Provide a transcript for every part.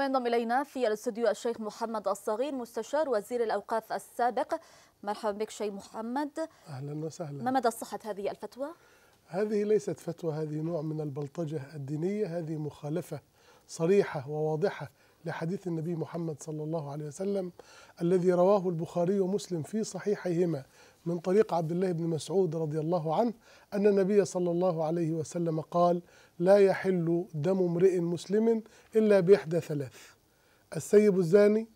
وينضم إلينا في الاستوديو الشيخ محمد الصغير مستشار وزير الأوقاف السابق مرحبا بك شيخ محمد أهلا وسهلا ما مدى صحة هذه الفتوى؟ هذه ليست فتوى هذه نوع من البلطجة الدينية هذه مخالفة صريحة وواضحة لحديث النبي محمد صلى الله عليه وسلم الذي رواه البخاري ومسلم في صحيحيهما من طريق عبد الله بن مسعود رضي الله عنه أن النبي صلى الله عليه وسلم قال لا يحل دم امرئ مسلم إلا بإحدى ثلاث السيب الزاني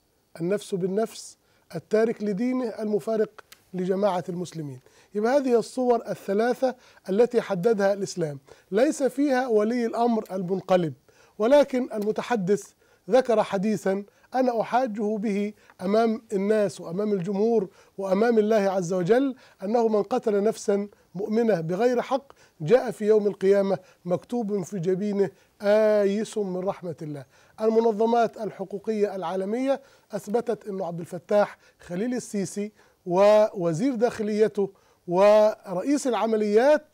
النفس بالنفس التارك لدينه المفارق لجماعة المسلمين يبقى هذه الصور الثلاثة التي حددها الإسلام ليس فيها ولي الأمر المنقلب ولكن المتحدث ذكر حديثا أنا أحاجه به أمام الناس وأمام الجمهور وأمام الله عز وجل أنه من قتل نفسا مؤمنة بغير حق جاء في يوم القيامة مكتوب في جبينه آيس من رحمة الله المنظمات الحقوقية العالمية أثبتت أن عبد الفتاح خليل السيسي ووزير داخليته ورئيس العمليات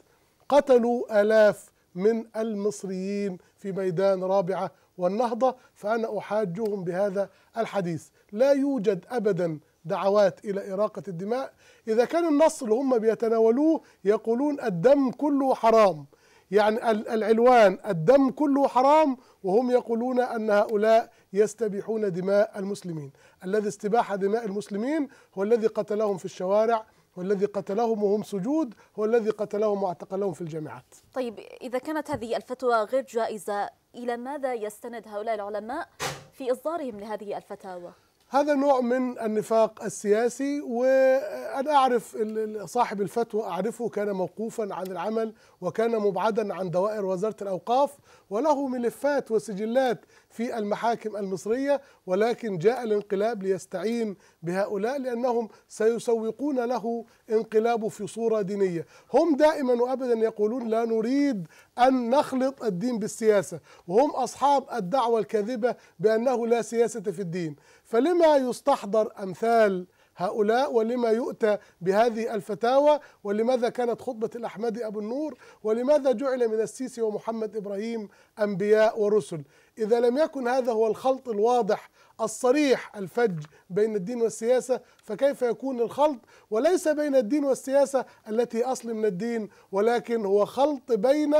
قتلوا آلاف من المصريين في ميدان رابعة والنهضة فأنا أحاجهم بهذا الحديث لا يوجد أبدا دعوات إلى إراقة الدماء إذا كان النص اللي هم بيتناولوه يقولون الدم كله حرام يعني العلوان الدم كله حرام وهم يقولون أن هؤلاء يستبيحون دماء المسلمين الذي استباح دماء المسلمين هو الذي قتلهم في الشوارع والذي قتلهم وهم سجود هو الذي قتلهم واعتقلهم في الجامعات طيب إذا كانت هذه الفتوى غير جائزة إلى ماذا يستند هؤلاء العلماء في إصدارهم لهذه الفتاوى؟ هذا نوع من النفاق السياسي وأنا أعرف صاحب الفتوى أعرفه كان موقوفا عن العمل وكان مبعدا عن دوائر وزارة الأوقاف وله ملفات وسجلات في المحاكم المصرية ولكن جاء الانقلاب ليستعين بهؤلاء لأنهم سيسوقون له انقلابه في صورة دينية هم دائما وأبدا يقولون لا نريد أن نخلط الدين بالسياسة وهم أصحاب الدعوة الكاذبة بأنه لا سياسة في الدين فلما لما يستحضر أمثال هؤلاء ولما يؤتى بهذه الفتاوى ولماذا كانت خطبة الأحمدي أبو النور ولماذا جعل من السيسي ومحمد إبراهيم أنبياء ورسل إذا لم يكن هذا هو الخلط الواضح الصريح الفج بين الدين والسياسة فكيف يكون الخلط وليس بين الدين والسياسة التي أصل من الدين ولكن هو خلط بين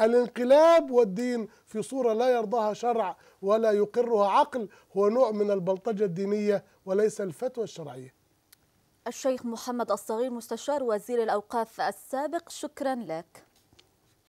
الانقلاب والدين في صورة لا يرضاها شرع ولا يقرها عقل هو نوع من البلطجة الدينية وليس الفتوى الشرعية الشيخ محمد الصغير مستشار وزير الأوقاف السابق شكرا لك